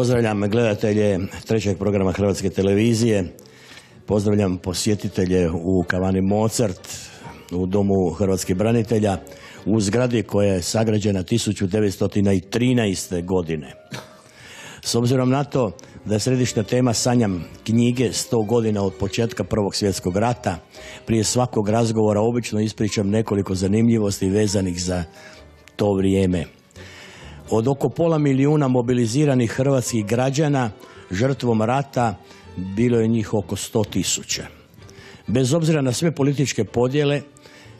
Pozdravljam gledatelje trećeg programa Hrvatske televizije. Pozdravljam posjetitelje u Kavani Mozart, u Domu Hrvatskih branitelja, u zgradi koja je sagrađena 1913. godine. S obzirom na to da je središnja tema Sanjam knjige 100 godina od početka Prvog svjetskog rata, prije svakog razgovora obično ispričam nekoliko zanimljivosti vezanih za to vrijeme. Od oko pola milijuna mobiliziranih hrvatskih građana žrtvom rata bilo je njih oko sto tisuća. Bez obzira na sve političke podjele,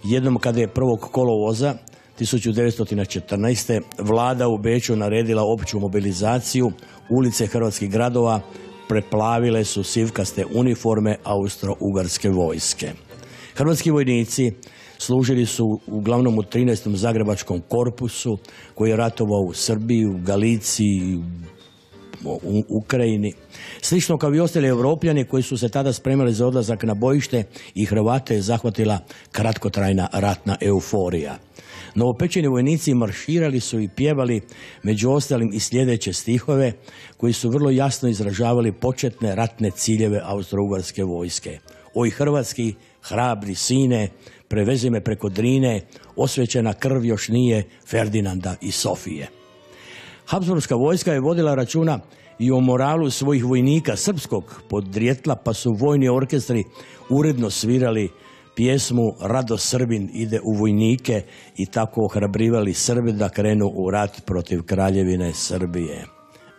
jednom kada je prvog kolovoza 1914. vlada u Beću naredila opću mobilizaciju, ulice hrvatskih gradova preplavile su sivkaste uniforme Austro-Ugarske vojske. Hrvatski vojnici Služili su uglavnom u 13. Zagrebačkom korpusu koji je ratovao u Srbiji, u Galiciji, u Ukrajini. Slično kao i ostali europljani koji su se tada spremali za odlazak na bojište i Hrvate je zahvatila kratkotrajna ratna euforija. Novopečeni vojnici marširali su i pjevali među ostalim i sljedeće stihove koji su vrlo jasno izražavali početne ratne ciljeve austro-ugarske vojske. Oj hrvatski, hrabri sine, prevezi me preko Drine, osvećena krv još nije Ferdinanda i Sofije. Habsburgska vojska je vodila računa i o moralu svojih vojnika srpskog podrijetla, pa su vojni orkestri uredno svirali pjesmu Rado Srbin ide u vojnike i tako ohrabrivali Srbe da krenu u rat protiv kraljevine Srbije.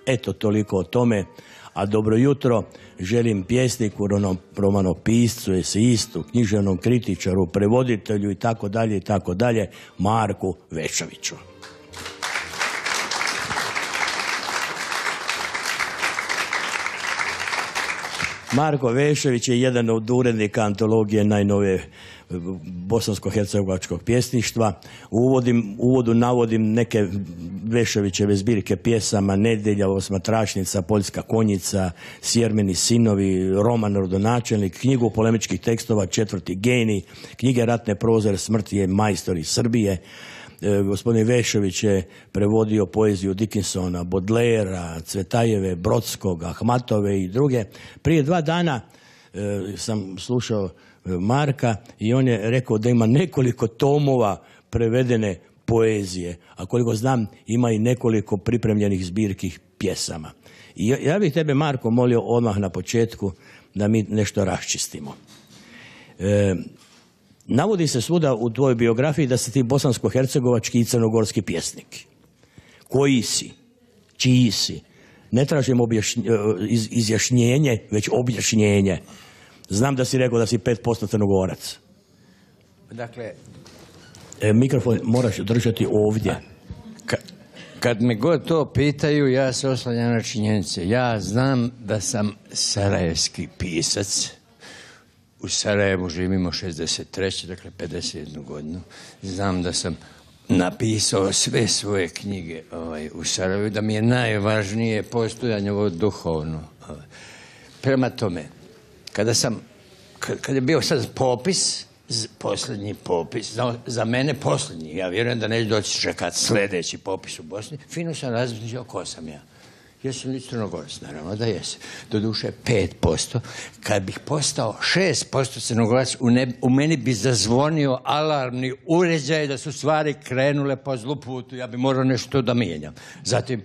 Eto toliko o tome a dobro jutro želim pjesniku, romanopiscu, istu književnom kritičaru, prevoditelju i tako dalje i tako dalje, Marku Vešoviću. Marko Vešević je jedan od urednika antologije najnove bosansko-hercegovačkog pjesništva. U uvodim, uvodu navodim neke Veševićeve zbirke pjesama Nedelja, Osmatrašnica, Poljska konjica, Sjermeni sinovi, Roman Rodonačelnik, knjigu polemičkih tekstova Četvrti geni, knjige ratne prozore smrti je majstor iz Srbije. E, gospodin Vešović je prevodio poeziju Dickinsona, Bodlera, Cvetajeve, Brodskog, Ahmatove i druge. Prije dva dana e, sam slušao E, Marka i on je rekao da ima nekoliko tomova prevedene poezije, a koliko znam ima i nekoliko pripremljenih zbirkih pjesama. I ja bih tebe, Marko, molio odmah na početku da mi nešto raščistimo. E, navodi se svuda u tvojoj biografiji da si ti bosansko-hercegovački i crnogorski pjesnik. Koji si? Čiji si? Ne tražim objašnj, e, izjašnjenje, već objašnjenje. Znam da si rekao da si 5% crnogorac. Dakle... E, mikrofon moraš držati ovdje. kad me god to pitaju, ja se oslanjam na činjenice. Ja znam da sam sarajevski pisac. U Sarajevu živimo 63. dakle 51 godinu. Znam da sam napisao sve svoje knjige ovaj, u Sarajevu, da mi je najvažnije postojanje ovo duhovno. Ovaj. Prema tome, kada sam, kada je bio sad popis, posljednji popis, za, mene posljednji, ja vjerujem da neću doći čekati sljedeći popis u Bosni, fino sam razmišljao ko sam ja. Jesam li crnogorac, naravno da jesam. Doduše 5%. Kad bih postao 6% crnogorac, u, u meni bi zazvonio alarmni uređaj da su stvari krenule po zlu putu. Ja bi morao nešto da mijenjam. Zatim,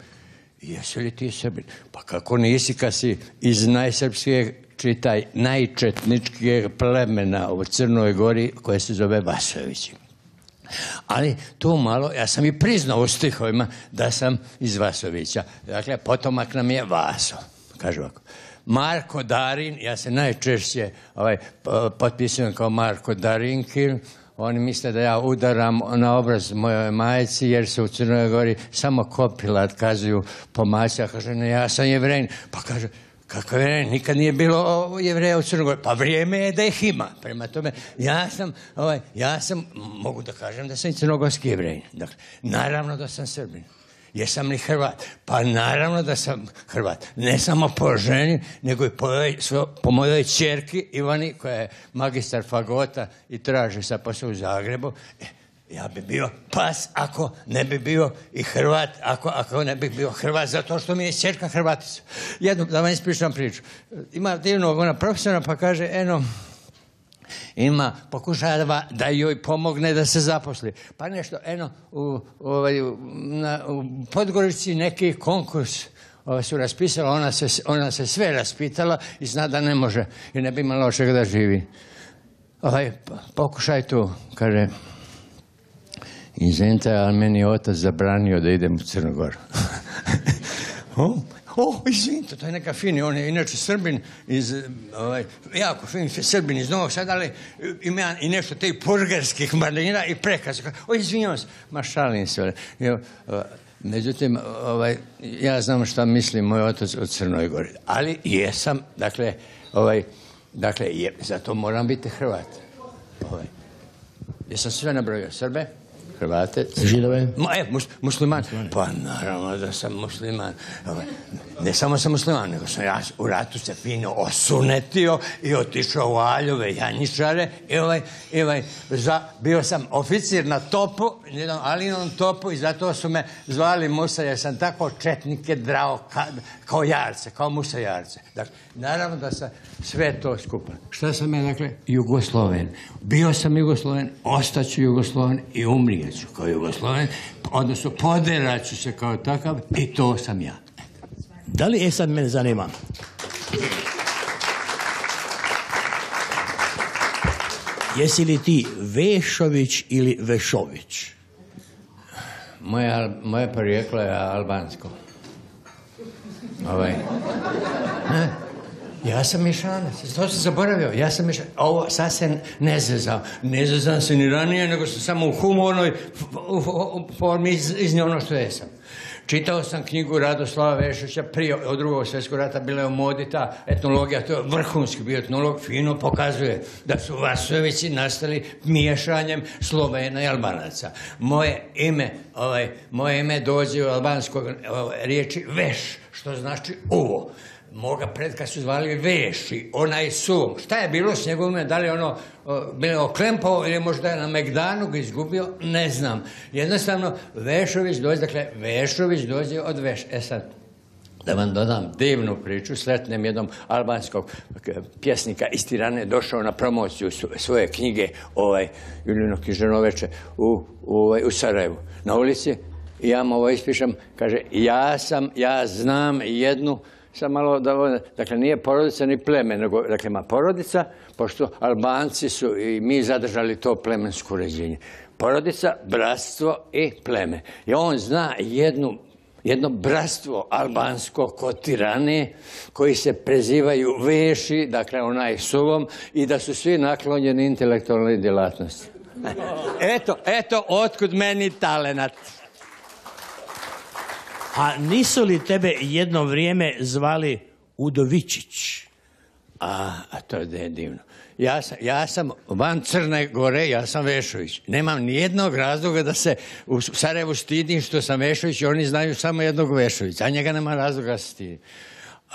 jesi li ti srbin? Pa kako nisi kad si iz najsrpskijeg, čitaj najčetničkijeg plemena u Crnoj Gori koje se zove Vasovići. Ali tu malo, ja sam i priznao u stihovima da sam iz Vasovića. Dakle, potomak nam je Vaso, kažu ovako. Marko Darin, ja se najčešće ovaj, potpisujem kao Marko Darinkin, oni misle da ja udaram na obraz mojoj majici jer se u Crnoj Gori samo kopila kazuju po majici, ja kažem, ne, ja sam jevrein. Pa kaže, kako je nikad nije bilo jevreja u Crnoj Pa vrijeme je da ih ima. Prema tome, ja sam, ovaj, ja sam, mogu da kažem da sam i crnogorski jevrej. Dakle, naravno da sam srbin. Jesam li Hrvat? Pa naravno da sam Hrvat. Ne samo po ženi, nego i po, po mojoj čerki Ivani, koja je magistar fagota i traži sa posao u Zagrebu. E, ja bi bio pas ako ne bi bio i Hrvat, ako, ako ne bi bio Hrvat, zato što mi je čerka Hrvatica. Jednom, da vam ispričam priču. Ima divnog ona profesora pa kaže, eno, ima, pokušava da joj pomogne da se zaposli. Pa nešto, eno, u, ovaj, u Podgorici neki konkurs ovaj, su raspisala, ona se, ona se sve raspitala i zna da ne može i ne bi imala očeg da živi. Ovaj, pokušaj tu, kaže, Izvinite, ali meni je otac zabranio da idem u Crnogoru. oh, izvinite, to je neka fini, on je inače srbin iz, ovaj, jako fin srbin iz Novog Sada, ali ima i nešto te porgarskih marlina i prekaza. O, izvinjam se, ma šalim se. Međutim, ovaj, ja znam šta misli moj otac od Crnoj Gori, ali jesam, dakle, ovaj, dakle, zato moram biti Hrvat. Ovaj, jesam sve nabrojio Srbe, Hrvate, židove? e, musliman. Pa naravno da sam musliman. Ovaj, ne samo sam musliman, nego sam ja u ratu se fino osunetio i otišao u Aljove, Janjičare i ovaj, ovaj bio sam oficir na topu, jednom Alinom topu i zato su me zvali Musa jer sam tako četnike drao kao jarce, kao Musa jarce. Dakle, Naravno da sam sve to skupa. Šta sam ja dakle? Jugosloven. Bio sam Jugosloven, ostaću Jugosloven i umrijeću kao Jugosloven, odnosno poderaću se kao takav i to sam ja. Da li, e sad mene zanima, jesi li ti Vešović ili Vešović? Moje, moje je albansko. Ovaj. Ja sam mješanac, to sam zaboravio. Ja sam mješanac. Ovo, sad se ne zezam. Ne zezam se ni ranije, nego sam samo u humornoj formi iz, iznio ono što jesam. Čitao sam knjigu Radoslava Vešića prije od drugog svjetskog rata, bila je u etnologija, to je vrhunski bio etnolog, fino pokazuje da su Vasovići nastali miješanjem Slovena i Albanaca. Moje ime, ovaj, moje ime dođe u albanskog ovaj, riječi veš, što znači uvo moga predka su zvali Veši, onaj sum. Šta je bilo s njegovime, da li ono bilo oklempao ili možda je na Megdanu ga izgubio, ne znam. Jednostavno, Vešović dođe, dakle, Vešović dođe od Veš. E sad, da vam dodam divnu priču, sretnem jednom albanskog dakle, pjesnika iz Tirane došao na promociju svoje knjige ovaj, Julino Kiženoveče u, u, ovaj, u Sarajevu. Na ulici i ja mu ovo ovaj ispišem, kaže, ja sam, ja znam jednu Sad malo da, dakle nije porodica ni pleme, nego dakle ima porodica, pošto Albanci su i mi zadržali to plemensko uređenje. Porodica, bratstvo i pleme. I on zna jedno bratstvo albansko kod tirane, koji se prezivaju veši, dakle onaj suvom, i da su svi naklonjeni intelektualnoj djelatnosti. Eto, eto, otkud meni talenat. A nisu li tebe jedno vrijeme zvali Udovičić? A, a to je divno. Ja sam, ja sam van Crne Gore, ja sam Vešović. Nemam nijednog razloga da se u Sarajevu stidim što sam Vešović, oni znaju samo jednog Vešovića, a njega nema razloga da se stidim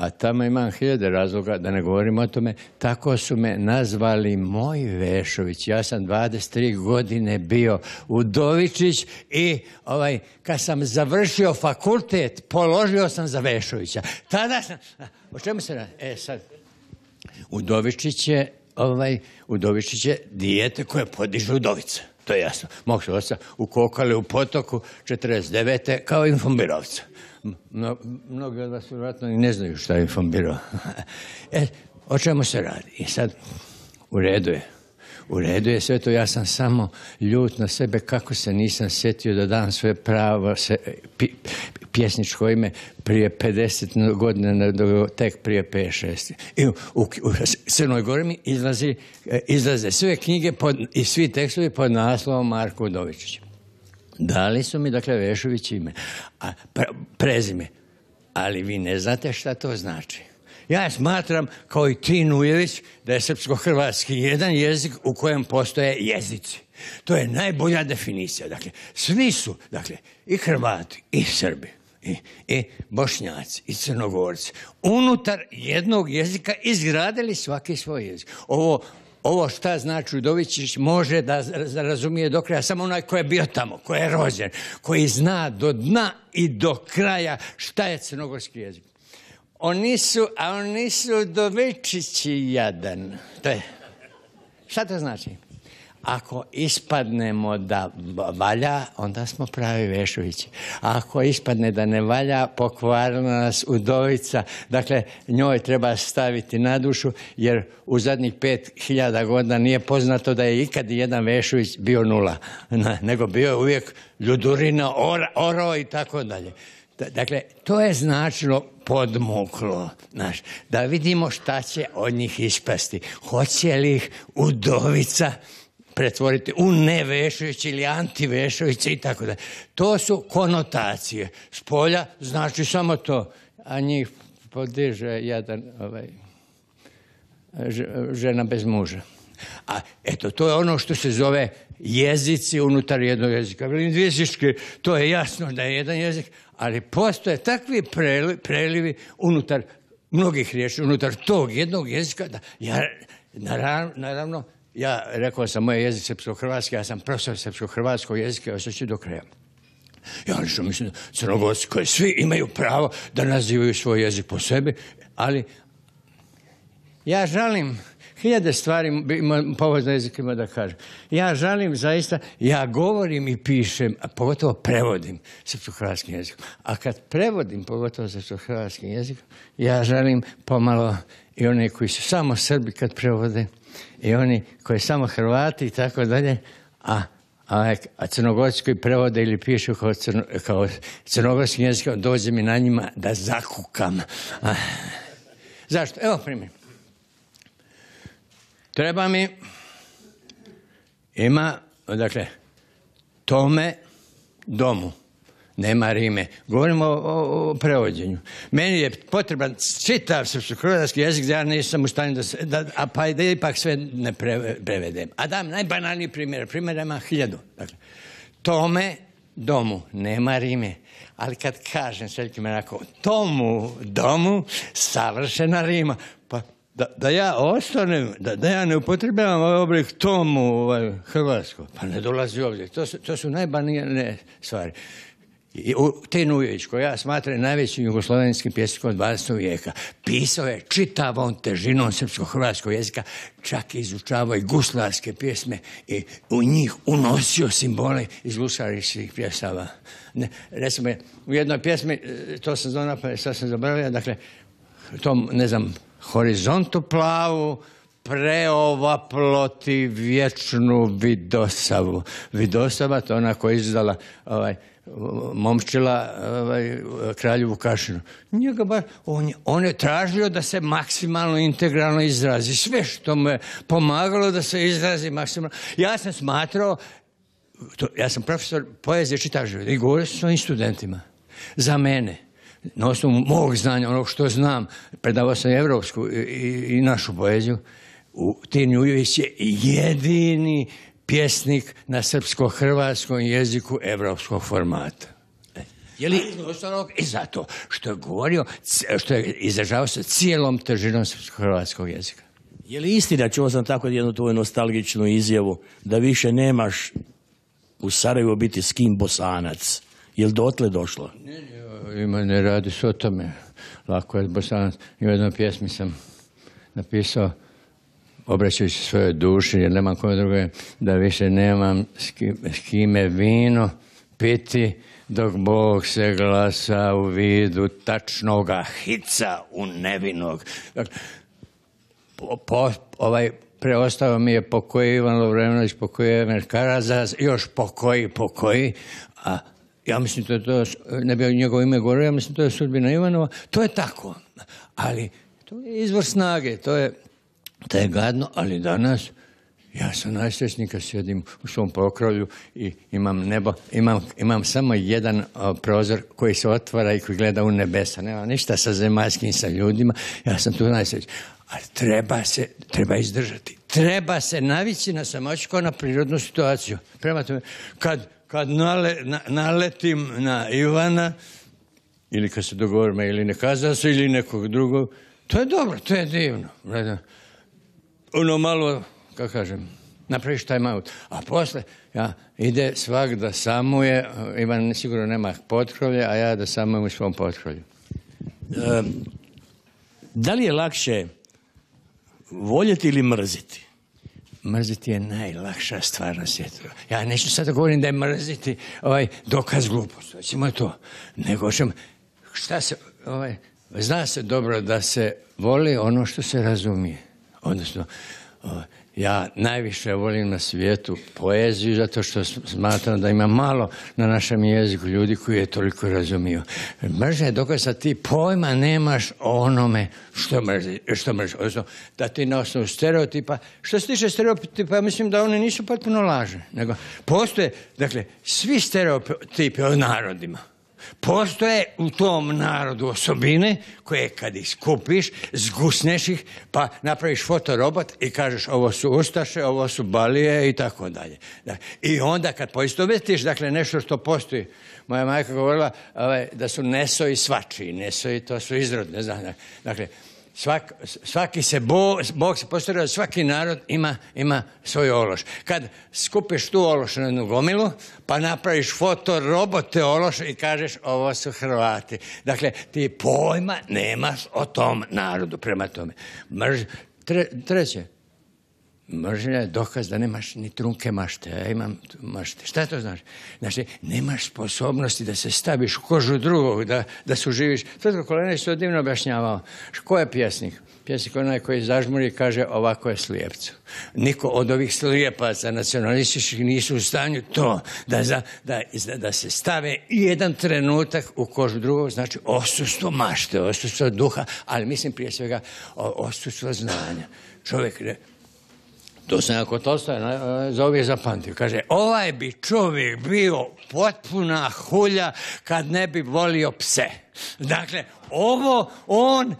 a tamo imam hiljade razloga, da ne govorim o tome, tako su me nazvali moj Vešović. Ja sam 23 godine bio Udovičić i ovaj, kad sam završio fakultet, položio sam za Vešovića. Tada sam... O čemu se... E, sad... Udovičić je, ovaj, Udovičić je dijete koje podiže Udovica. To je jasno. Mog se u ukokali u potoku 49. kao infomirovca mnogi od vas vjerojatno i ne znaju šta je informirao. e, o čemu se radi? I sad, u redu je. U redu je sve to, ja sam samo ljut na sebe kako se nisam sjetio da dam svoje pravo se, pjesničko ime prije 50 godina, tek prije 5-6. I u, Crnoj Gori mi izlazi, e, izlaze sve knjige i svi tekstovi pod naslovom Marko Udovičića. Dali su mi, dakle, Vešović ime, a, prezime. Ali vi ne znate šta to znači. Ja smatram, kao i ti Nujević, da je srpsko-hrvatski jedan jezik u kojem postoje jezici. To je najbolja definicija. Dakle, svi su, dakle, i Hrvati, i Srbi, i, i Bošnjaci, i Crnogorci, unutar jednog jezika izgradili svaki svoj jezik. Ovo ovo šta znači Udovićić može da razumije do kraja samo onaj ko je bio tamo, ko je rođen, koji zna do dna i do kraja šta je crnogorski jezik. Oni su, a oni su Udovičići jadan. To je. Šta to znači? ako ispadnemo da valja, onda smo pravi Vešovići. ako ispadne da ne valja, pokvarno nas udovica. Dakle, njoj treba staviti na dušu, jer u zadnjih pet hiljada godina nije poznato da je ikad jedan Vešović bio nula. Nego bio je uvijek ljudurina, oro i tako dalje. Dakle, to je značilo podmuklo, znaš, da vidimo šta će od njih ispasti. Hoće li ih udovica pretvoriti u nevešujući ili antivešović i tako da. To su konotacije. S polja znači samo to, a njih podiže jedan ovaj, žena bez muža. A eto, to je ono što se zove jezici unutar jednog jezika. Lingvistički, to je jasno da je jedan jezik, ali postoje takvi prelivi unutar mnogih riječi, unutar tog jednog jezika, da ja, naravno ja rekao sam, moj jezik srpsko-hrvatski, ja sam profesor srpsko-hrvatskog jezika, još ću do kraja. Ja što mislim, crnogorci koji svi imaju pravo da nazivaju svoj jezik po sebi, ali ja žalim Hiljade stvari povod na jezikima da kažem. Ja žalim zaista, ja govorim i pišem, a pogotovo prevodim srpsko-hrvatskim jezikom. A kad prevodim, pogotovo srpsko-hrvatskim jezikom, ja želim pomalo i one koji su samo Srbi kad prevode, i oni koji samo Hrvati i tako dalje, a a, a prevode ili pišu kao, crnogorski jezik, dođe mi na njima da zakukam. Ah. zašto? Evo primjer. Treba mi, ima, dakle, tome domu. Nema rime. Govorimo o, prevođenju. Meni je potreban čitav srpsko-hrvatski jezik da ja nisam u stanju da, da a pa da ipak sve ne prevedem. A dam najbanalniji primjer. primjer ima hiljadu. Dakle, tome domu. Nema rime. Ali kad kažem Sveljki menako, tomu domu savršena rima da, da ja ostanem, da, da ja ne upotrebljavam ovaj oblik tomu ovaj, hrvatsko, pa ne dolazi ovdje. To su, to su stvari. I, u, Nujević, koja ja smatram najvećim jugoslovenskim pjesnikom 20. vijeka, pisao je čitavom težinom srpsko-hrvatskog jezika, čak izučavao i guslarske pjesme i u njih unosio simbole iz guslarskih pjesava. Ne, recimo, u jednoj pjesmi, e, to sam znao sad sam zaboravio, dakle, tom, ne znam, horizontu plavu, preovaploti vječnu vidosavu. Vidosava, to ona koja je izdala ovaj, momčila ovaj, kralju Vukašinu. Njega on, je, on je tražio da se maksimalno integralno izrazi. Sve što mu je pomagalo da se izrazi maksimalno. Ja sam smatrao, to, ja sam profesor poezije života i govorio sam studentima. Za mene, na osnovu mog znanja, onog što znam, predavao sam evropsku i, i, i našu poeziju, u Tin je jedini pjesnik na srpsko-hrvatskom jeziku evropskog formata. E, je li i zato što je govorio, što je izražavao se cijelom težinom srpsko-hrvatskog jezika? Je li istina, čuo sam tako jednu tvoju nostalgičnu izjavu, da više nemaš u Sarajevu biti s kim bosanac? Je li dotle došlo? ima ne radi s o tome. Lako je bosanac. I u jednoj pjesmi sam napisao obraćajući svoje duši, jer nemam kome druge, da više nemam s, kime vino piti, dok Bog se glasa u vidu tačnoga hica u nevinog. Dakle, ovaj, preostao mi je pokoji Ivan Lovrenović, pokoji Emir Karazas, još pokoji, pokoji, a ja mislim da to, ne bi njegovo ime govorio, ja mislim to je sudbina Ivanova, to je tako. Ali to je izvor snage, to je, to je gadno, ali danas ja sam najsrećniji kad sjedim u svom pokrolju i imam nebo, imam, imam samo jedan prozor koji se otvara i koji gleda u nebesa. Nema ništa sa zemaljskim, sa ljudima, ja sam tu najsrećniji. Ali treba se, treba izdržati. Treba se navići na samočko na prirodnu situaciju. Prema tome, kad kad naletim na Ivana, ili kad se dogovorimo ili ne se, ili nekog drugog, to je dobro, to je divno. Ono malo, kako kažem, napraviš taj maut. A posle, ja, ide svak da samuje, Ivan sigurno nema potkrovlje, a ja da samujem u svom potkrovlju. Ehm, da li je lakše voljeti ili mrziti? mrziti je najlakša stvar na svijetu. Ja neću sad da govorim da je mrziti ovaj, dokaz gluposti, recimo to. Nego ćemo, šta se, ovaj, zna se dobro da se voli ono što se razumije. Odnosno, ovaj, ja najviše volim na svijetu poeziju zato što smatram da ima malo na našem jeziku ljudi koji je toliko razumio. Mržnja je dokaz da ti pojma nemaš o onome što mrzi, Odnosno, da ti na osnovu stereotipa, što se tiče stereotipa, mislim da oni nisu potpuno laže. Nego, postoje, dakle, svi stereotipi o narodima Postoje u tom narodu osobine koje kad ih skupiš, zgusneš ih, pa napraviš fotorobot i kažeš ovo su Ustaše, ovo su Balije i tako dalje. I onda kad poistovetiš, dakle nešto što postoji, moja majka govorila ovaj, da su neso i svači, neso i to su izrodne, ne znam. Dakle, svaki se Bog se postavio, svaki narod ima, ima svoj ološ. Kad skupiš tu ološ na jednu gomilu, pa napraviš foto robote ološ i kažeš ovo su Hrvati. Dakle, ti pojma nemaš o tom narodu prema tome. Mrž, treće, mržnja je dokaz da nemaš ni trunke mašte. Ja imam mašte. Šta to znači? Znači, nemaš sposobnosti da se staviš u kožu drugog, da, da suživiš. Tvrtko Kolenić to divno objašnjavao. Ko je pjesnik? Pjesnik onaj koji zažmuri i kaže ovako je slijepcu. Niko od ovih slijepaca nacionalističkih nisu u stanju to da, da, se stave jedan trenutak u kožu drugog, znači osustvo mašte, osustvo duha, ali mislim prije svega osustvo znanja. Čovjek to sam ako to ostaje, za zapamtio. Kaže, ovaj bi čovjek bio potpuna hulja kad ne bi volio pse. Dakle, ovo on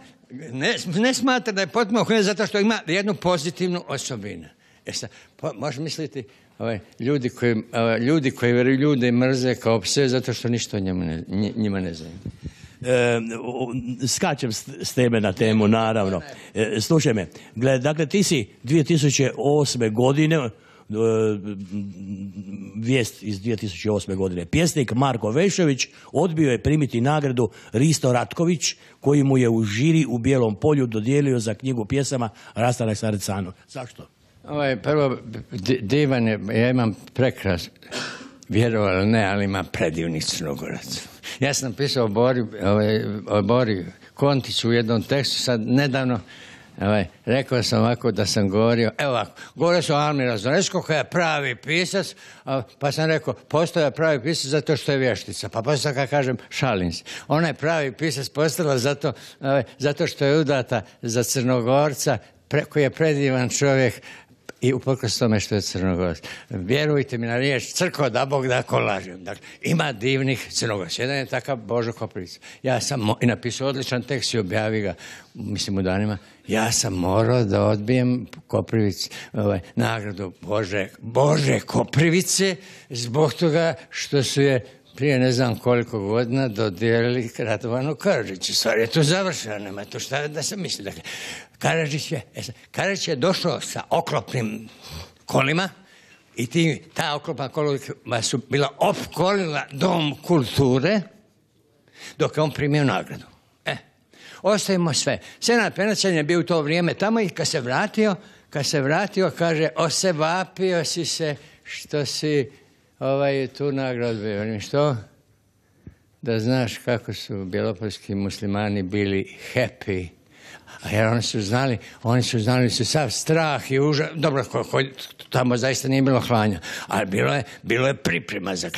ne, smatra da je potpuno hulja zato što ima jednu pozitivnu osobinu. E sad, možeš misliti, ovaj, ljudi, koji, ovaj, ljudi mrze kao pse zato što ništa njima ne znaju. E, skačem s teme na temu, naravno. E, slušaj me, gled, dakle ti si 2008. godine, e, vijest iz 2008. godine. Pjesnik Marko Vešović odbio je primiti nagradu Risto Ratković, koji mu je u žiri u Bijelom polju dodijelio za knjigu pjesama Rastanak sa Zašto? Ovaj, prvo divan, ja imam prekras, vjerovali ne, ali ima predivni crnogorac. Ja sam pisao o Bori, ovaj, u jednom tekstu, sad nedavno ovaj, rekao sam ovako da sam govorio, evo ovako, govorio sam o Almi koja je pravi pisac, pa sam rekao, postoja pravi pisac zato što je vještica, pa pa kad kažem, šalim se. Ona je pravi pisac postala zato, ovaj, što je udata za crnogorca, koji je predivan čovjek, i uprkos tome što je crnogorac. Vjerujte mi na riječ, crko da Bog da ako lažem. Dakle, ima divnih crnogoraca. Jedan je takav Božo Koprivica. Ja sam i napisao odličan tekst i objavio ga, mislim u danima. Ja sam morao da odbijem Koprivic, ovaj, nagradu Bože, Bože Koprivice zbog toga što su je prije ne znam koliko godina dodijelili Radovanu Karadžiću. Stvar je to završeno, nema to šta da se misli. Dakle, Karadžić je, e je došao sa oklopnim kolima i ti, ta oklopna kolima su bila opkolila dom kulture dok je on primio nagradu. E, ostavimo sve. Senat Penacan je bio u to vrijeme tamo i kad se vratio, kad se vratio, kaže, osevapio si se što si ovaj, tu nagradu. Velim, što? Da znaš kako su bjelopolski muslimani bili happy. A jer oni su znali, oni su znali su sav strah i užas. Dobro, tamo zaista nije bilo hlanja, ali bilo je, bilo je priprema za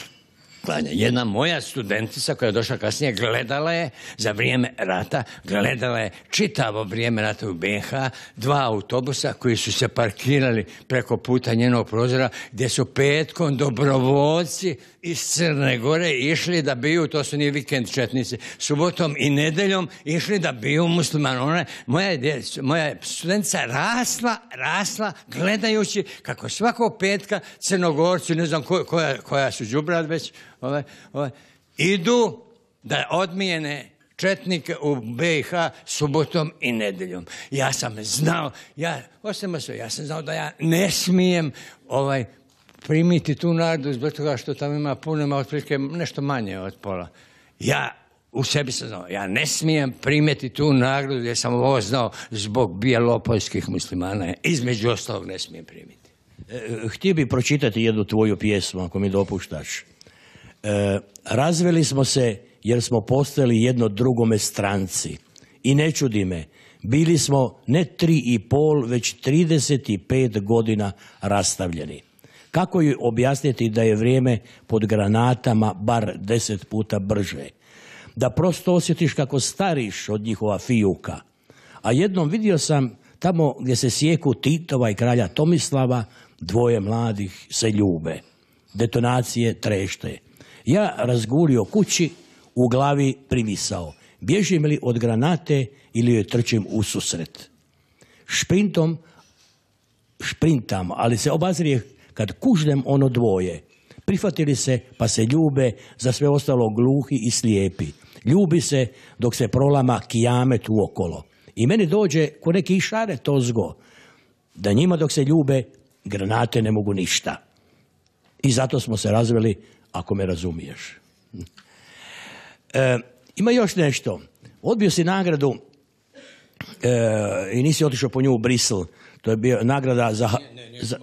klanja. Jedna moja studentica koja je došla kasnije gledala je za vrijeme rata, gledala je čitavo vrijeme rata u BiH dva autobusa koji su se parkirali preko puta njenog prozora gdje su petkom dobrovoci iz Crne Gore išli da biju, to su nije vikend četnici, subotom i nedeljom išli da biju musliman. Ona, moja, djec, moja studentica rasla, rasla, gledajući kako svakog petka crnogorci, ne znam koja, koja su džubrad već, ove ove idu da odmijene četnike u BiH subotom i nedeljom. Ja sam znao, ja, osim ja sam znao da ja ne smijem ovaj primiti tu nadu zbog toga što tamo ima puno, ima otprilike nešto manje od pola. Ja u sebi sam znao, ja ne smijem primiti tu nagradu jer sam ovo znao zbog bijelopoljskih muslimana, između ostalog ne smijem primiti. E, htio bih pročitati jednu tvoju pjesmu, ako mi dopuštaš. E, razveli smo se jer smo postali jedno drugome stranci. I ne čudi me, bili smo ne tri i pol, već 35 godina rastavljeni. Kako ju objasniti da je vrijeme pod granatama bar deset puta brže? Da prosto osjetiš kako stariš od njihova fijuka. A jednom vidio sam tamo gdje se sjeku Titova i kralja Tomislava, dvoje mladih se ljube. Detonacije trešte. Ja razgulio kući, u glavi primisao. Bježim li od granate ili joj trčim u susret? Šprintom, šprintam, ali se obazrije kad kužnem ono dvoje. Prihvatili se pa se ljube, za sve ostalo gluhi i slijepi. Ljubi se dok se prolama kijamet uokolo. I meni dođe ko neki šare tozgo, da njima dok se ljube granate ne mogu ništa. I zato smo se razveli, ako me razumiješ. E, ima još nešto. Odbio si nagradu e, i nisi otišao po nju u Brisel to je bio nagrada za, za,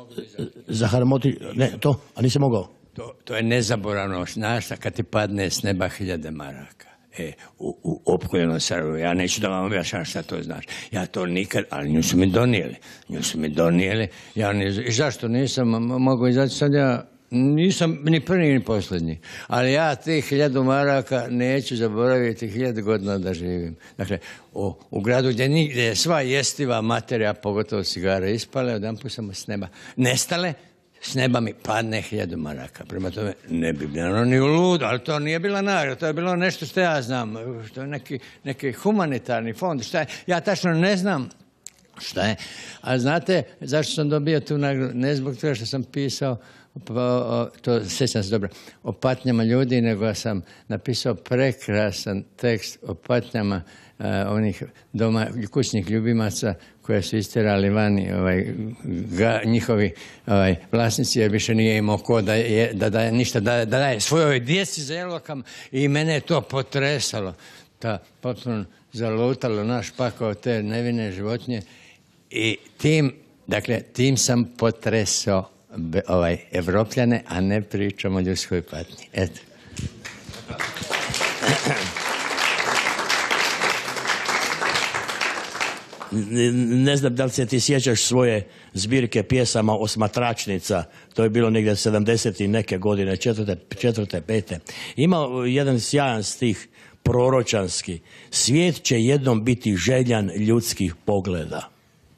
za harmoti... Ne, to, a nisam mogao? To, to je nezaboravno. Znaš kad ti padne s neba hiljade maraka. E, u, u opkoljenom Ja neću da vam objašnjam šta to znaš. Ja to nikad, ali nju su mi donijeli. Nju su mi donijeli. Ja ne, zašto nisam mogao izaći sad ja nisam ni prvi ni posljednji. Ali ja tih hiljadu maraka neću zaboraviti hiljadu godina da živim. Dakle, u gradu gdje, nigdje je sva jestiva materija, pogotovo cigare, ispale, put samo s neba nestale, s neba mi padne hiljadu maraka. Prema tome, ne bi bilo ni u ludu, ali to nije bila nagrada, to je bilo nešto što ja znam, što je neki, neki humanitarni fond, šta je, ja tačno ne znam šta je. A znate, zašto sam dobio tu nagradu? Ne zbog toga što sam pisao to sjećam se dobro, o patnjama ljudi, nego sam napisao prekrasan tekst o patnjama e, onih doma, kućnih ljubimaca koje su istirali vani ovaj, njihovi ovaj, vlasnici, jer više nije imao ko da, daje ništa, da, daje svojoj djeci za jelokam i mene je to potresalo. Ta potpuno zalutalo naš pakao te nevine životinje i tim, dakle, tim sam potresao ovaj, evropljane, a ne pričamo o ljudskoj patnji. Eto. ne znam da li se ti sjećaš svoje zbirke pjesama Osmatračnica, to je bilo negdje 70. i neke godine, četvrte, četvrte, pete. Ima jedan sjajan stih, proročanski. Svijet će jednom biti željan ljudskih pogleda.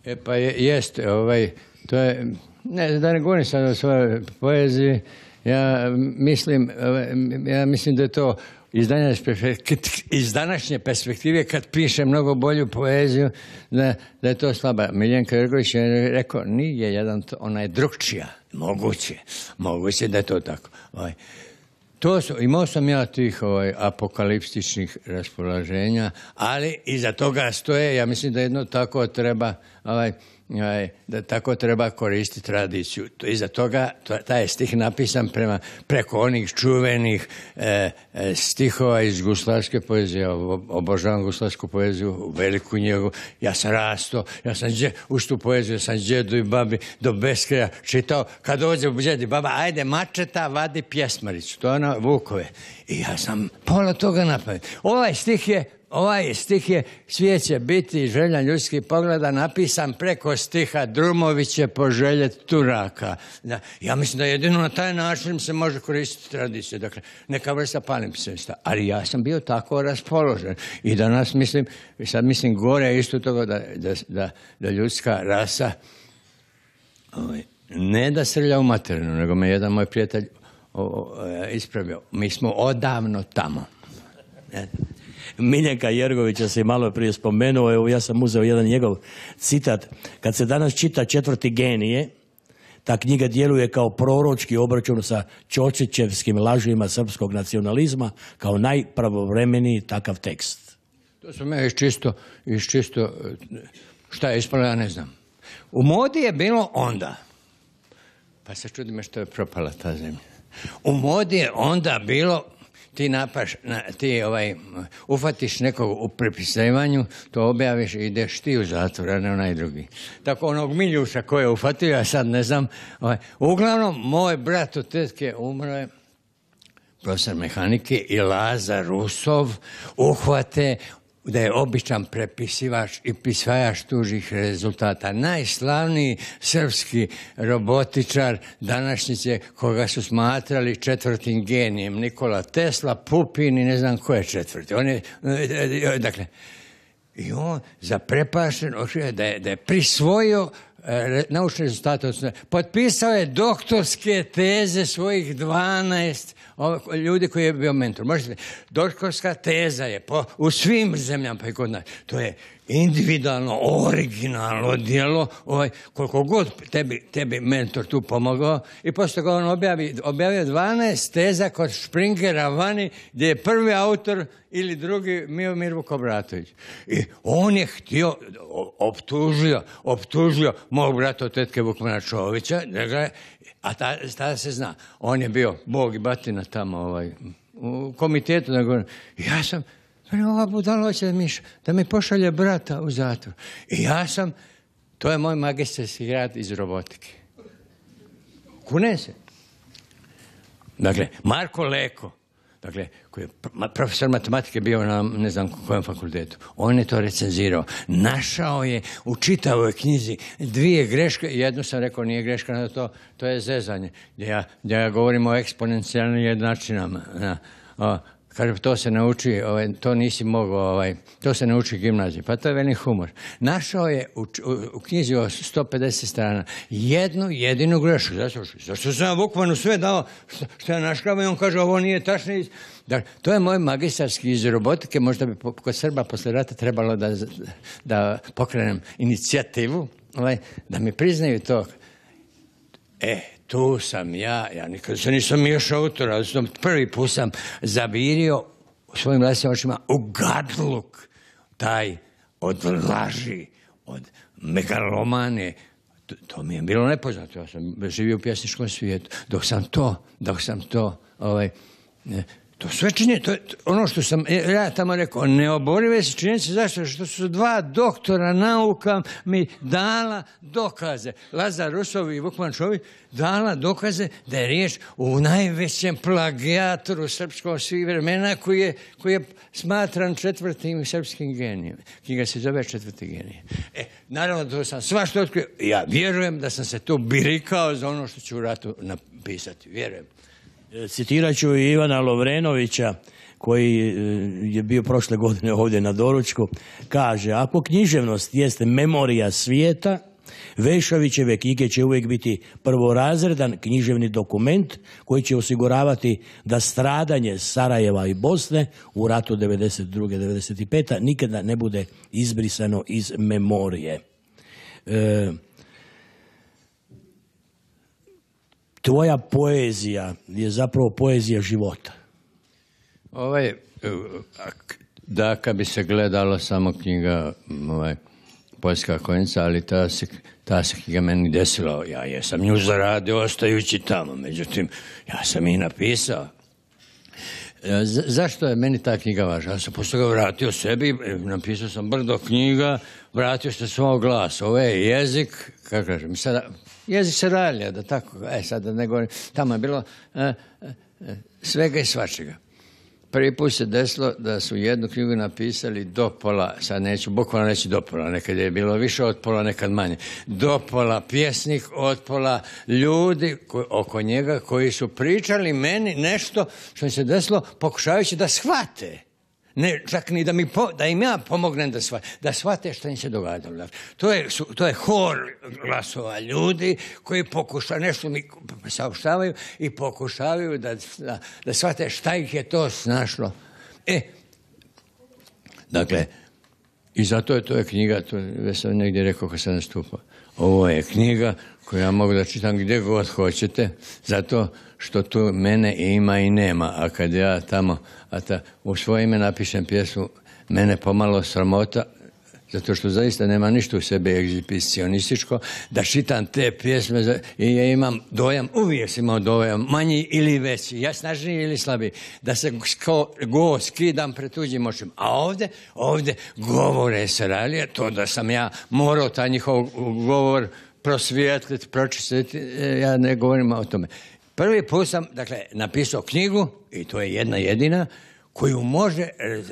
E pa jeste, jest, ovaj, to je ne, da ne govorim sad o svojoj poeziji, ja mislim, ja mislim da je to iz današnje, perspektive kad piše mnogo bolju poeziju da, da je to slaba. Miljenko Jergović je rekao nije jedan, ona je drugčija. Moguće, moguće da je to tako. Ovaj. To su, imao sam ja tih ovaj, apokalipstičnih raspoloženja, ali iza toga stoje, ja mislim da jedno tako treba ovaj, Ovaj, da tako treba koristiti tradiciju. Iza toga taj je stih napisan prema, preko onih čuvenih e, e, stihova iz guslarske poezije. Obožavam guslarsku poeziju, veliku njegu. Ja sam rasto, ja sam dje, uz tu poeziju, ja sam djedu i babi do beskraja čitao. Kad dođe u baba, ajde mačeta, vadi pjesmaricu. To je ono Vukove. I ja sam pola toga napravio. Ovaj stih je ovaj stih je svijet će biti želja ljudskih pogleda napisan preko stiha Drumović će poželjet Turaka. ja mislim da jedino na taj način se može koristiti tradicija. Dakle, neka vrsta palimpsesta. Ali ja sam bio tako raspoložen. I danas mislim, sad mislim gore isto toga da, ljudska rasa ovaj, ne da srlja u materinu, nego me jedan moj prijatelj e, ispravio. Mi smo odavno tamo. Ne? Miljenka Jergovića se malo prije spomenuo, evo ja sam uzeo jedan njegov citat. Kad se danas čita četvrti genije, ta knjiga djeluje kao proročki obračun sa Čočićevskim lažima srpskog nacionalizma kao najpravovremeniji takav tekst. To sam ja čisto, šta je ispala, ja ne znam. U modi je bilo onda. Pa se čudim što je propala ta zemlja. U modi je onda bilo ti napaš, na, ti ovaj, ufatiš nekog u prepisivanju, to objaviš i ideš ti u zatvor, a ne onaj drugi. Tako onog Miljuša koje je ufatio, ja sad ne znam. Ovaj, uglavnom, moj brat u tetke umro je profesor mehanike i Lazar Rusov uhvate da je običan prepisivač i prisvajaš tužih rezultata. Najslavniji srpski robotičar današnjice koga su smatrali četvrtim genijem. Nikola Tesla, Pupin i ne znam ko je četvrti. On je, e, e, dakle, i on zaprepašen da je, da je prisvojio e, naučne rezultate. Potpisao je doktorske teze svojih 12 ono, ljudi koji je bio mentor. Možete, doktorska teza je po, u svim zemljama pa i kod nas. To je individualno, originalno djelo, ovaj, koliko god tebi, tebi mentor tu pomogao i posto ga on objavi, objavio 12 teza kod Springera vani gdje je prvi autor ili drugi Miomir Vukobratović. I on je htio, optužio, optužio mog brata tetke Vukmana Čovića, a tada se zna, on je bio bog i batina tamo ovaj, u komitetu, nego, ja sam, Veli, pa ova budala hoće da mi, da mi pošalje brata u zatvor. I ja sam, to je moj magisterski grad iz robotike. Kune se. Dakle, Marko Leko, dakle, koji je profesor matematike bio na ne znam kojem fakultetu. On je to recenzirao. Našao je u čitavoj knjizi dvije greške, jednu sam rekao nije greška, no to, to je zezanje. Ja, ja govorim o eksponencijalnim jednačinama. Kaže, to se nauči, ovaj, to nisi mogao, ovaj, to se nauči gimnaziji. Pa to je veliki humor. Našao je u, u, u knjizi o 150 strana jednu jedinu grešku. Zašto, zašto sam ja Vukmanu sve dao što, što ja naškrava i on kaže, ovo nije tačno. Dakle, to je moj magistarski iz robotike. Možda bi kod Srba posle rata trebalo da, da pokrenem inicijativu, ovaj, da mi priznaju to. E, tu sam ja, ja nikad se nisam još u to, prvi put sam zavirio u svojim vlastnim očima u gadluk taj od laži, od megalomane, to, mi je bilo nepoznato, ja sam živio u pjesničkom svijetu, dok sam to, dok sam to, ovaj, to sve činje, to, ono što sam e, ja tamo rekao, neoborive se činjenice, zašto? Što su dva doktora nauka mi dala dokaze, Lazar Rusov i Vukman dala dokaze da je riječ o najvećem plagijatoru srpskog svih vremena koji je, koji je smatran četvrtim srpskim genijem, Knjiga se zove četvrti genij. E, naravno, to sam svašta otkrio, ja vjerujem da sam se tu birikao za ono što ću u ratu napisati, vjerujem. E, citirat ću Ivana Lovrenovića koji e, je bio prošle godine ovdje na doručku, kaže ako književnost jeste memorija svijeta, Vešovićeve knjige će uvijek biti prvorazredan književni dokument koji će osiguravati da stradanje Sarajeva i Bosne u ratu i pet nikada ne bude izbrisano iz memorije. E, tvoja poezija je zapravo poezija života? Ovaj, e, da, kad bi se gledala samo knjiga ovaj, Poljska konjica, ali ta se, ta se knjiga meni desila. Ja jesam nju zaradio ostajući tamo, međutim, ja sam i napisao. E, zašto je meni ta knjiga važna? Ja sam poslije ga vratio sebi, e, napisao sam brdo knjiga, vratio sam svoj glas. Ovo je jezik, kako kažem, sada Jezi se ralja, da tako, e sad da ne govorim, tamo je bilo e, e, svega i svačega. Prvi put se desilo da su jednu knjigu napisali do pola, sad neću, bukvalno neću do pola, nekad je bilo više od pola, nekad manje. Do pola pjesnik, od pola ljudi oko njega koji su pričali meni nešto što se desilo pokušavajući da shvate. Ne, čak ni da, mi da im ja pomognem da, shvate, da shvate što im se događa. To je, to je hor glasova ljudi koji pokušaju, nešto mi saopštavaju i pokušavaju da, da, da shvate šta ih je to snašlo. E, dakle, i zato je to je knjiga, to već sam negdje rekao kad sam nastupao. Ovo je knjiga koju ja mogu da čitam gdje god hoćete, zato što tu mene ima i nema, a kad ja tamo a u svoje ime napišem pjesmu, mene pomalo sramota, zato što zaista nema ništa u sebi egzibicionističko, da čitam te pjesme i ja imam dojam, uvijek sam imao dojam, manji ili veći, ja snažniji ili slabiji, da se kao go skidam pred tuđim očima. A ovdje, ovdje govore se ralije, to da sam ja morao taj njihov govor prosvijetliti, pročistiti, e, ja ne govorim o tome. Prvi put sam, dakle, napisao knjigu, i to je jedna jedina, koju može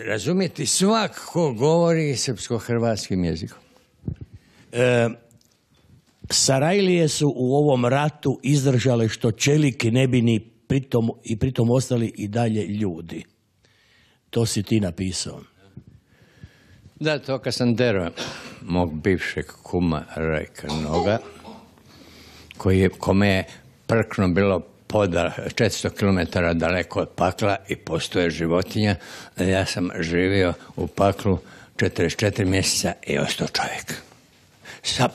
razumjeti svak ko govori srpsko-hrvatskim jezikom. E, Sarajlije su u ovom ratu izdržale što čeliki ne bi ni pritom, i pritom ostali i dalje ljudi. To si ti napisao. Da, to kad sam dero mog bivšeg kuma Rajka Noga, koji je, kome je prkno bilo poda 400 km daleko od pakla i postoje životinja. Ja sam živio u paklu 44 mjeseca i ostao čovjek. Sa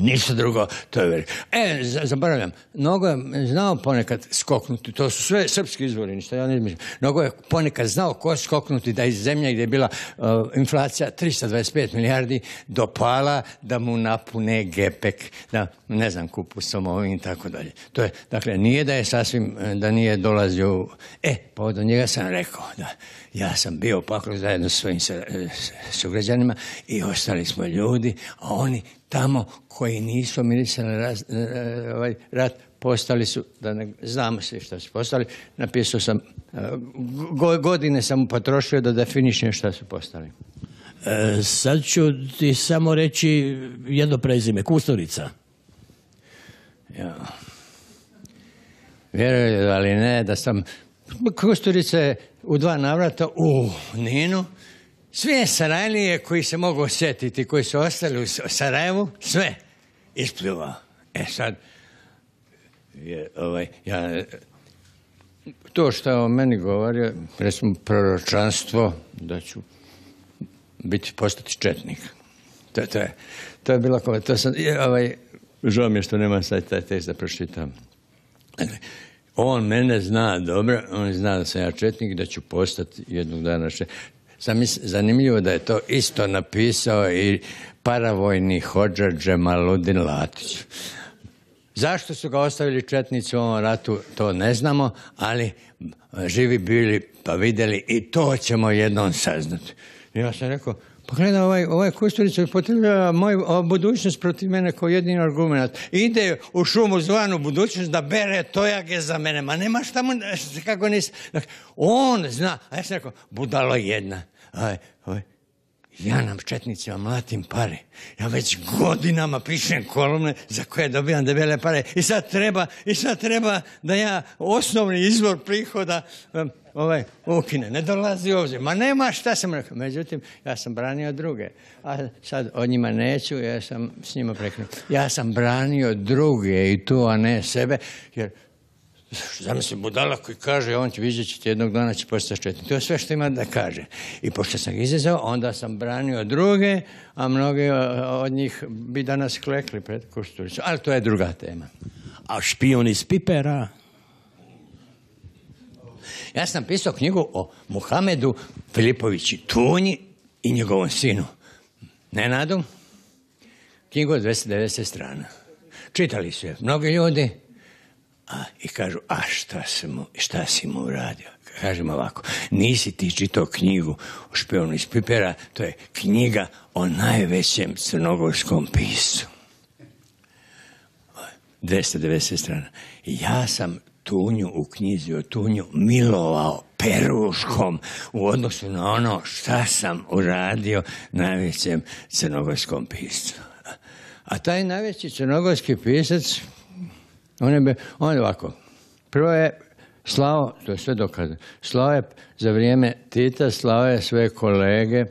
Ništa drugo, to je veliko. E, zaboravljam, Nogo je znao ponekad skoknuti, to su sve srpski izvori, ništa ja ne izmišljam. Nogo je ponekad znao ko skoknuti da iz zemlje gdje je bila e, inflacija 325 milijardi dopala da mu napune gepek, da ne znam, kupu ovim i tako dalje. To je, dakle, nije da je sasvim, e, da nije dolazio... U... E, povodom pa njega sam rekao da ja sam bio u zajedno sa svojim e, sugrađanima i ostali smo ljudi, a oni tamo koji nisu mirisali e, ovaj, rat, postali su, da ne znamo svi što su postali, napisao sam, e, godine sam potrošio da definišem šta su postali. E, sad ću ti samo reći jedno prezime, Kusturica. Ja. Vjerujem, ali ne, da sam... Kusturica je u dva navrata u Ninu, sve Sarajlije koji se mogu osjetiti, koji su ostali u Sarajevu, sve ispljuvao. E sad, je, ovaj, ja, to što o meni govorio, recimo proročanstvo, da ću biti, postati četnik. To, to, je, to je bilo kao, to sam, ovaj, žao mi je što nema sad taj test da pročitam. On mene zna dobro, on zna da sam ja četnik, da ću postati jednog dana četnik. Zanimljivo da je to isto napisao i paravojni hođa Džemaludin Latić. Zašto su ga ostavili četnici u ovom ratu, to ne znamo, ali živi bili pa vidjeli i to ćemo jednom saznati. Ja sam rekao, pa gledaj, ovaj, ovaj Kusturica potrebljava moju budućnost protiv mene kao jedini argument. Ide u šumu zvanu budućnost da bere tojage za mene. Ma nema šta mu, kako nisi... Dakle, on zna. A ja sam rekao, budalo jedna. Aj, aj, ovaj, ja nam četnicima mlatim pare. Ja već godinama pišem kolumne za koje dobijam debele pare. I sad treba, i sad treba da ja osnovni izvor prihoda ovaj, ukine. Ne dolazi ovdje. Ma nema šta sam rekao. Međutim, ja sam branio druge. A sad o njima neću, ja sam s njima preknuo. Ja sam branio druge i tu, a ne sebe. Jer Zamislim budala koji kaže, on će vidjet ćete jednog dana će postati četnik. To je sve što ima da kaže. I pošto sam izazao, onda sam branio druge, a mnogi od njih bi danas klekli pred Kusturicu. Ali to je druga tema. A špion iz Pipera? Ja sam pisao knjigu o Muhamedu Filipovići Tunji i njegovom sinu. Nenadu? Knjigu od 290 strana. Čitali su je mnogi ljudi, a, I kažu, a šta, sam šta si mu uradio? Kažem ovako, nisi ti čitao knjigu u špionu iz Pipera, to je knjiga o najvećem crnogorskom pisu. 290 strana. Ja sam Tunju u knjizi o Tunju milovao peruškom u odnosu na ono šta sam uradio najvećem crnogorskom piscu. A taj najveći crnogorski pisac on je, ovako. Prvo je slao, to je sve dokazano, slao je za vrijeme Tita, slao je svoje kolege,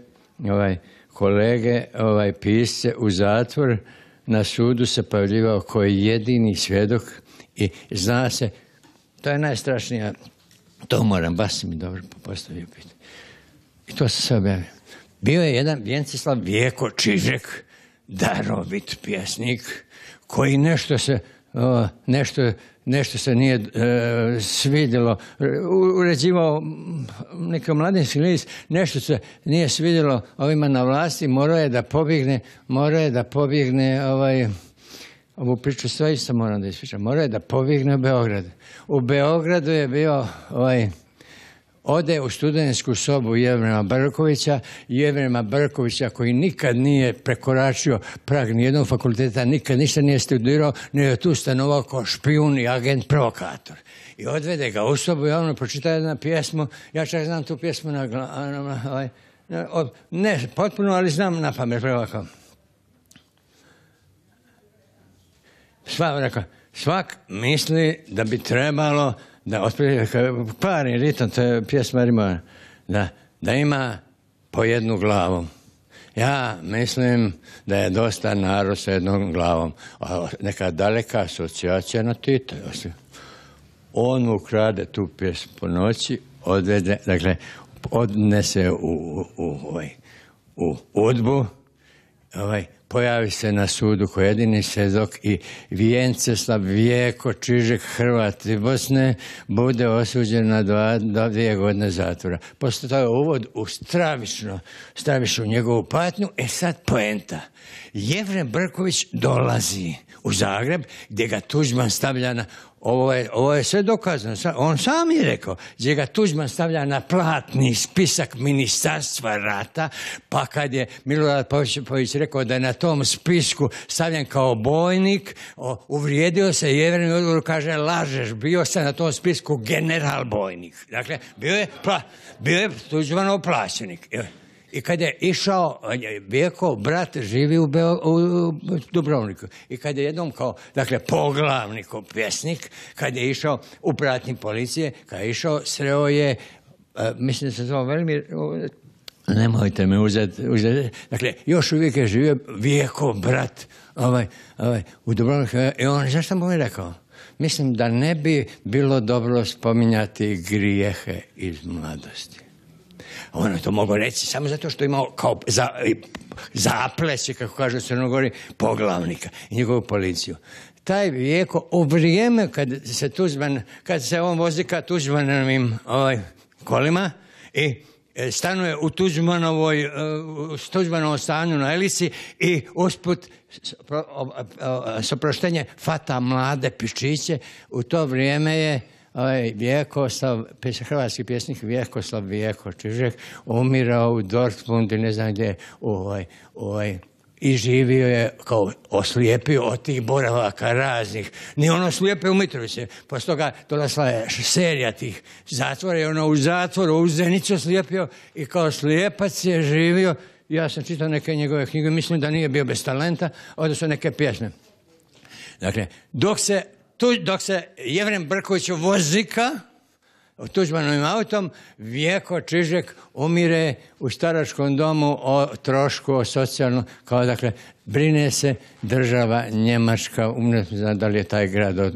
ovaj, kolege, ovaj, pisce u zatvor, na sudu se pojavljivao koji je jedini svjedok i zna se, to je najstrašnija, to moram, baš mi dobro postavio pitanje. I to se sve objavio. Bio je jedan Vjencislav vjeko Čižek, darovit pjesnik, koji nešto se nešto, nešto se nije e, svidjelo. uređivao neki mladinski list, nešto se nije svidjelo ovima na vlasti, morao je da pobjegne, morao je da pobjegne ovaj, ovu priču sve isto moram da ispričam, morao je da pobjegne u Beograd. U Beogradu je bio ovaj, ode u studentsku sobu Jevrema Brkovića, Jevrema Brkovića koji nikad nije prekoračio prag nijednog fakulteta, nikad ništa nije studirao, ne je tu stanovao kao špijun i agent provokator. I odvede ga u sobu i on pročita jednu pjesmu, ja čak znam tu pjesmu na, ovaj, ne, potpuno, ali znam na pamet, ovako. sva, svak misli da bi trebalo da pari ritam, to je pjesma Rimona, da, da ima po jednu glavu. Ja mislim da je dosta narod sa jednom glavom. A neka daleka asocijacija na Tita. On mu krade tu pjesmu po noći, odvede, dakle, odnese u, u, u, ovaj, u udbu, ovaj, pojavi se na sudu koji jedini svjedok i Vijenceslav Vijeko Čižek Hrvat i Bosne bude osuđen na dvije godine zatvora. to je uvod u stravično, u njegovu patnju, e sad poenta. Jevre Brković dolazi u Zagreb gdje ga Tuđman stavlja na ovo je, sve dokazano. On sam je rekao, gdje ga Tuđman stavlja na platni spisak ministarstva rata, pa kad je Milorad Pavićević rekao da je na tom spisku stavljen kao bojnik, uvrijedio se Jevreni odgovor kaže, lažeš, bio sam na tom spisku general bojnik. Dakle, bio je, pla, bio je Tuđmanov plaćenik. E, i kad je išao, vijeko brat živi u, Dubrovniku. I kad je jednom kao, dakle, poglavnik, pjesnik, kad je išao u pratnji policije, kad je išao, sreo je, e, mislim da se zvao Velimir, nemojte me uzeti, dakle, još uvijek je živio Vjekov brat, ovaj, ovaj, u Dubrovniku. I e, on, zašto mu je rekao? Mislim da ne bi bilo dobro spominjati grijehe iz mladosti. On je to mogao reći samo zato što je imao kao za, zapleće, kako kažu Crnogori, poglavnika i njegovu policiju taj vijeko u vrijeme kad se Tuđman, kad se on vozi ka Tuđmanovim ovaj, kolima i e, stanuje u Tuđmanovoj, e, Tuđmanovom stanju na Elisi i usput soproštenje fata mlade pišiće, u to vrijeme je ovaj, Vjekoslav, hrvatski pjesnik Vjekoslav Vjeko Čižek, umirao u Dortmundu, ne znam gdje, ovaj, ovaj, i živio je kao oslijepio od tih boravaka raznih. Ni ono slijepe u Mitrovice. Posto toga dolazila je serija tih zatvora i ono u zatvoru, u Zenicu slijepio i kao slijepac je živio. Ja sam čitao neke njegove knjige, mislim da nije bio bez talenta, su neke pjesme. Dakle, dok se dok se Jevren Brković vozika tuđmanovim autom, vijeko Čižek umire u staračkom domu o trošku, o socijalno, kao dakle, brine se država Njemačka, umjetno da li je taj grad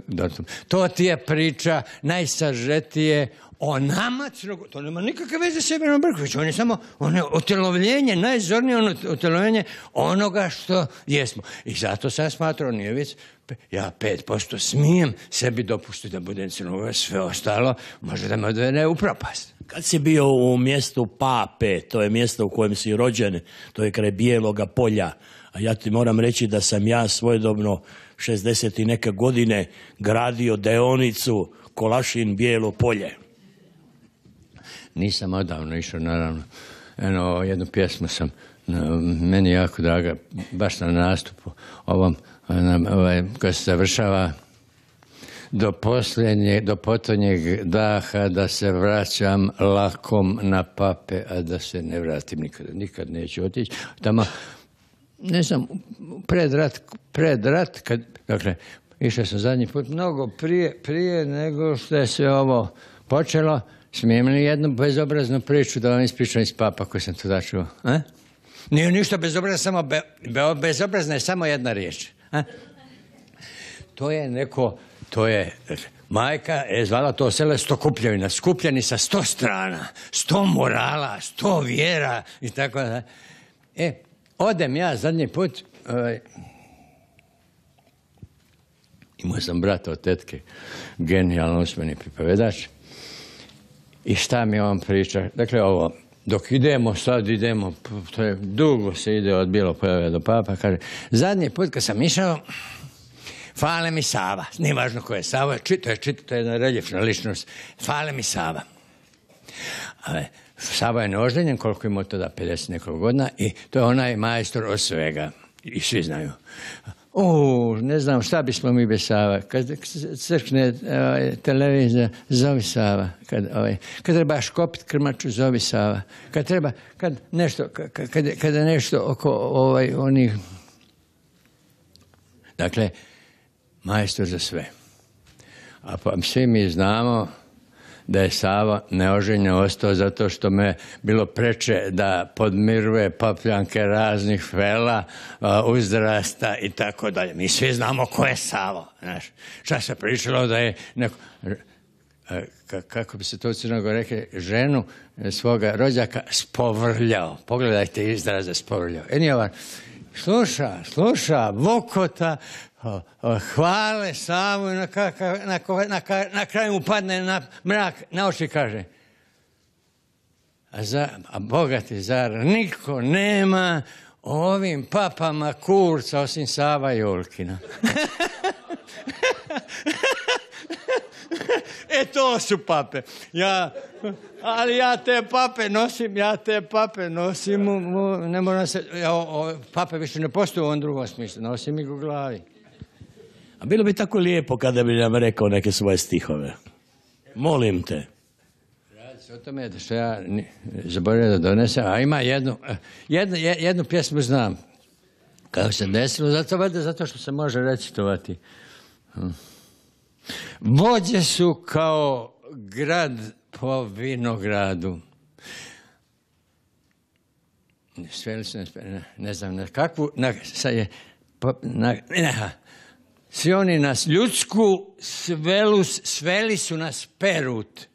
To ti je priča najsažetije o nama to nema nikakve veze s Ibranom Brković. On je samo ono otelovljenje, najzornije ono otelovljenje onoga što jesmo. I zato sam smatrao, nije već, ja posto smijem sebi dopustiti da budem crnogorac, sve ostalo može da me odvede u propast. Kad si bio u mjestu Pape, to je mjesto u kojem si rođen, to je kraj Bijeloga polja, a ja ti moram reći da sam ja svojedobno 60 i neke godine gradio deonicu Kolašin Bijelo polje. Nisam odavno išao, naravno. Eno, jednu pjesmu sam, meni jako draga, baš na nastupu ovom, ovaj, koja se završava do posljednje, do potonjeg daha da se vraćam lakom na pape, a da se ne vratim nikada. Nikad neću otići. Tamo, ne znam, pred rat, pred rat kad, dakle, išao sam zadnji put mnogo prije, prije nego što je sve ovo počelo, Smijem li jednu bezobraznu priču da vam ispričam iz papa koju sam to začuo? Nije ništa bezobrazno, samo bezobrazna je samo jedna riječ. To je neko, to je, majka je zvala to sele kupljevina, skupljeni sa sto strana, sto morala, sto vjera i tako da. E, odem ja zadnji put, ovaj, imao sam brata od tetke, genijalno usmeni pripovedač, i šta mi on priča? Dakle, ovo, dok idemo, sad idemo, to je, dugo se ide od bilo pojave do papa, kaže, zadnji put kad sam išao, fale mi Sava, nije važno ko je Sava, čito je, čito, to je jedna reljefna ličnost, fale mi Sava. Ale, Sava je neoženjen, koliko ima tada, 50 nekog godina, i to je onaj majstor od svega, i svi znaju. O, ne znam šta bismo mi bez Sava. Kad crkne ovaj, televizija, zove Sava. Kad, ovaj, kad treba škopit krmaču, zove Sava. Kad treba, kad nešto, kad, nešto oko ovaj, onih... Dakle, majstor za sve. A pa svi mi znamo da je Sava neoženja ostao zato što me bilo preče da podmiruje papljanke raznih fela, uzrasta i tako dalje. Mi svi znamo ko je Sava. Znaš. Šta se pričalo da je neko... kako bi se to crnogo rekli, ženu svoga rođaka spovrljao. Pogledajte izraze spovrljao. E nije sluša, sluša, vokota, hvale samo i na, kraju mu padne na mrak, na oči kaže a, za, bogati zar niko nema ovim papama kurca osim Sava i Olkina. e to su pape. Ja, ali ja te pape nosim, ja te pape nosim, ne se, pape više ne postoje u ovom drugom smislu, nosim ih u glavi. A bilo bi tako lijepo kada bi nam rekao neke svoje stihove. Molim te. O tome što ja zaboravio da donesem, a ima jednu, eh, jednu, jednu pjesmu znam kako se desilo, zato valjda zato što se može recitovati. Hm. Vođe su kao grad po vinogradu. Sve ne, ne znam na kakvu, na, sad je, na, svi oni nas ljudsku svelu, sveli su nas perut.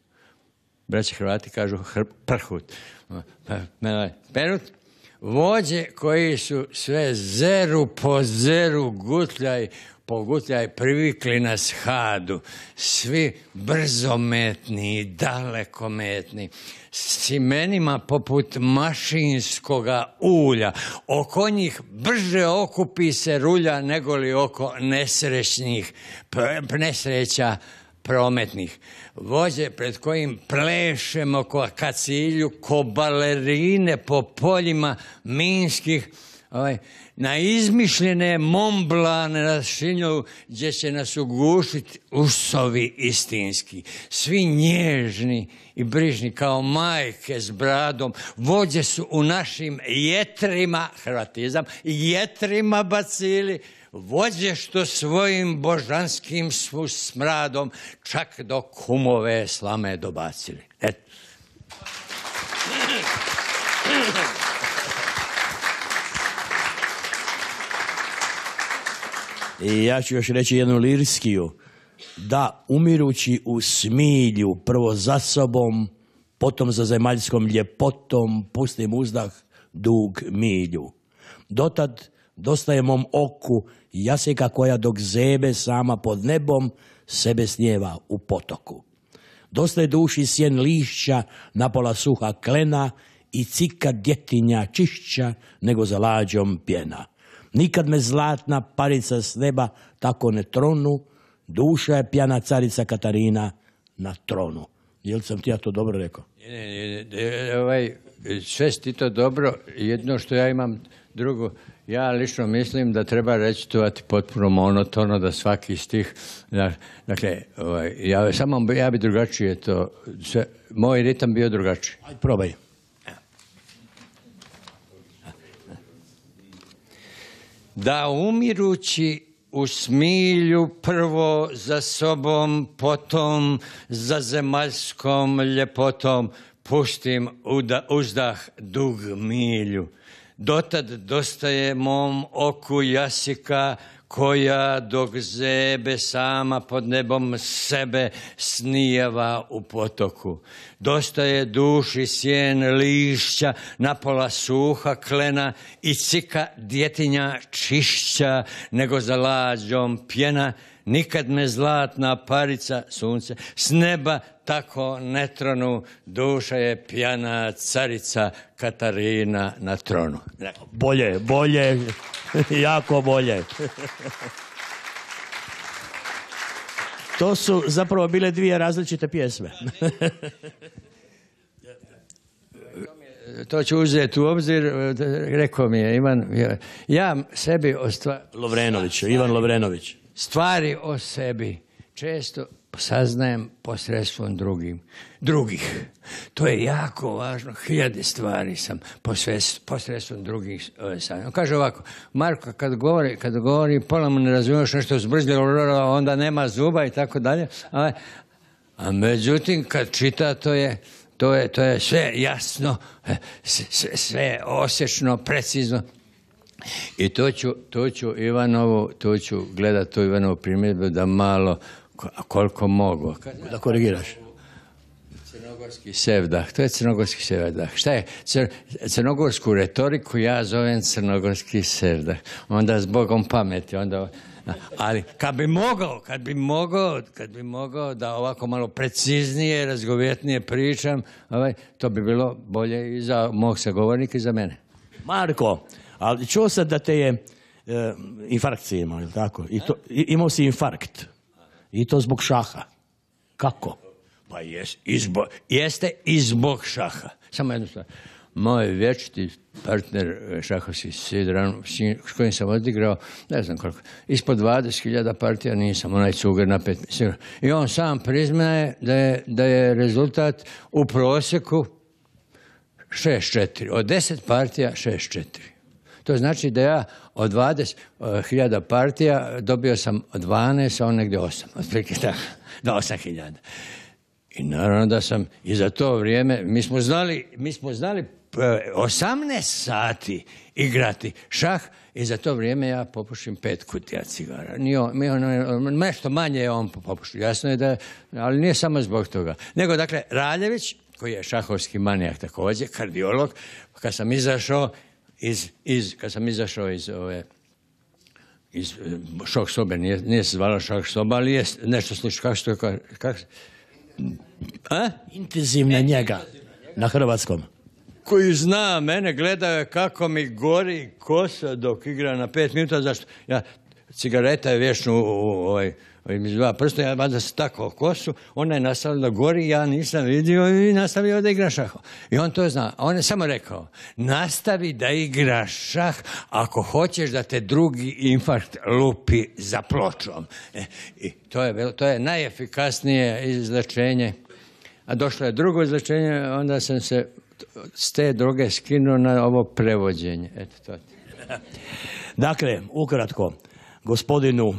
Braći Hrvati kažu hr, prhut. Perut. Vođe koji su sve zeru po zeru gutljaj je privikli na shadu, svi brzometni i dalekometni, s cimenima poput mašinskoga ulja. Oko njih brže okupi se rulja nego li oko nesrećnih, nesreća prometnih. Vođe pred kojim plešemo ka cilju ko balerine po poljima minskih ovaj, na izmišljene momblane na gdje će nas ugušiti usovi istinski. Svi nježni i brižni kao majke s bradom vođe su u našim jetrima, hrvatizam, jetrima bacili, vođe što svojim božanskim smradom čak do kumove slame dobacili. Eto. I ja ću još reći jednu lirskiju. Da, umirući u smilju, prvo za sobom, potom za zemaljskom ljepotom, pustim uzdah dug milju. Dotad dostaje mom oku jaseka koja dok zebe sama pod nebom sebe snijeva u potoku. je duši sjen lišća, napola suha klena i cika djetinja čišća nego za lađom pjena. Nikad me zlatna parica s neba tako ne tronu, duša je pjana carica Katarina na tronu. Jel sam ti ja to dobro rekao? Ne, ne, ovaj, sve ti to dobro, jedno što ja imam, drugo, ja lično mislim da treba recitovati potpuno monotono, da svaki stih, dakle, ovaj, ja, samo ja bi drugačije to, moj ritam bio drugačiji. Ajde, probaj. da umirući u smilju prvo za sobom, potom za zemaljskom ljepotom, puštim uzdah dug milju. Dotad dostaje mom oku jasika, koja dok zebe sama pod nebom sebe snijeva u potoku. Dosta je duši sjen lišća, napola suha klena i cika djetinja čišća nego za lađom pjena, nikad me zlatna parica sunce s neba tako ne tronu, duša je pjana carica Katarina na tronu. Bolje, bolje, jako bolje. To su zapravo bile dvije različite pjesme. to ću uzeti u obzir, e, rekao mi je Ivan, ja sebi o Lovrenović, Ivan Lovrenović. Stvari o sebi često saznajem posredstvom drugim, drugih. To je jako važno, hiljade stvari sam posredstvom drugih e, saznajem. Kaže ovako, Marko, kad govori, kad govori, pola mu ne razumiješ nešto zbrzlje, onda nema zuba i tako dalje, a, a međutim kad čita to je, to je, to je sve jasno, sve, sve osječno, precizno, i to ću, to ću Ivanovu, to ću gledat tu Ivanovu primjedbu da malo koliko mogu. Da korigiraš. Crnogorski sevdah, to je crnogorski sevdah. Šta je? crnogorsku retoriku ja zovem crnogorski sevdah. Onda zbogom pameti, onda... Ali kad bi mogao, kad bi mogao, kad bi mogao da ovako malo preciznije, razgovjetnije pričam, ovaj, to bi bilo bolje i za mog sagovornika i za mene. Marko, ali čuo sam da te je e, infarkt je li tako? I to, imao si infarkt. I to zbog šaha. Kako? Pa jes, izbo, jeste i zbog šaha. Samo jednu stvar. Moj vječiti partner e, šahovski Sidran, s kojim sam odigrao, ne znam koliko, ispod 20.000 partija nisam, onaj cuger na pet I on sam priznaje da je, da je rezultat u prosjeku 6-4. Od 10 partija 6-4. To znači da ja od 20.000 e, partija dobio sam 12, a on negdje 8, otprilike tako, da 8.000. I naravno da sam i za to vrijeme, mi smo znali, mi smo znali 18 e, sati igrati šah i za to vrijeme ja popušim pet kutija cigara. nešto manje je on popušio. Jasno je da, ali nije samo zbog toga. Nego, dakle, Raljević, koji je šahovski manijak također, kardiolog, kad sam izašao, iz, iz, kad sam izašao iz ove, iz eh, šok sobe, nije, se zvala šok soba, ali je nešto slično, kako što je. A? Intenzivna e. njega, na hrvatskom. Koji zna mene, gledao kako mi gori kosa dok igra na pet minuta, zašto? Ja, cigareta je vješno u, u ovaj, Prosto dva prsta, ja valjda se tako kosu, ona je nastavila da gori, ja nisam vidio i nastavio da igra šah. I on to zna. On je samo rekao, nastavi da igraš šah ako hoćeš da te drugi infarkt lupi za pločom. E, I to je, to je najefikasnije izlečenje. A došlo je drugo izlečenje, onda sam se s te droge skinuo na ovo prevođenje. Eto dakle, ukratko, gospodinu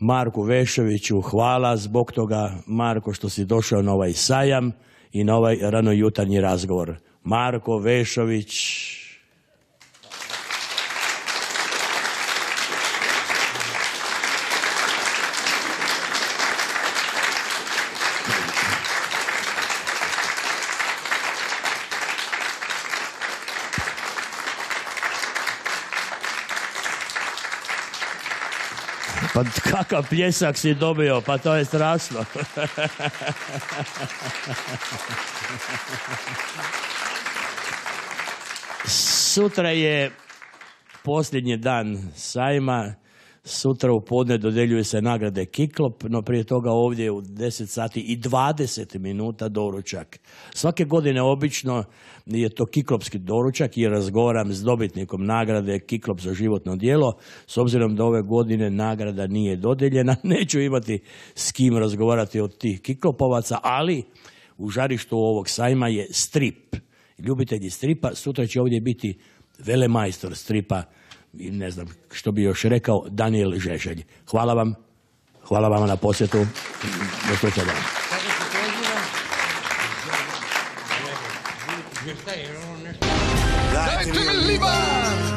Marku veševiću hvala zbog toga, Marko, što si došao na ovaj sajam i na ovaj ranojutarnji razgovor. Marko Vešović, kakav pljesak si dobio, pa to je strašno. Sutra je posljednji dan sajma Sutra u podne dodeljuje se nagrade Kiklop, no prije toga ovdje u 10 sati i 20 minuta doručak. Svake godine obično je to Kiklopski doručak i razgovaram s dobitnikom nagrade Kiklop za životno djelo. S obzirom da ove godine nagrada nije dodeljena, neću imati s kim razgovarati od tih Kiklopovaca, ali u žarištu ovog sajma je strip. Ljubitelji stripa, sutra će ovdje biti velemajstor stripa i ne znam što bi još rekao, Daniel Žešelj. Hvala vam, hvala vam na posjetu. Do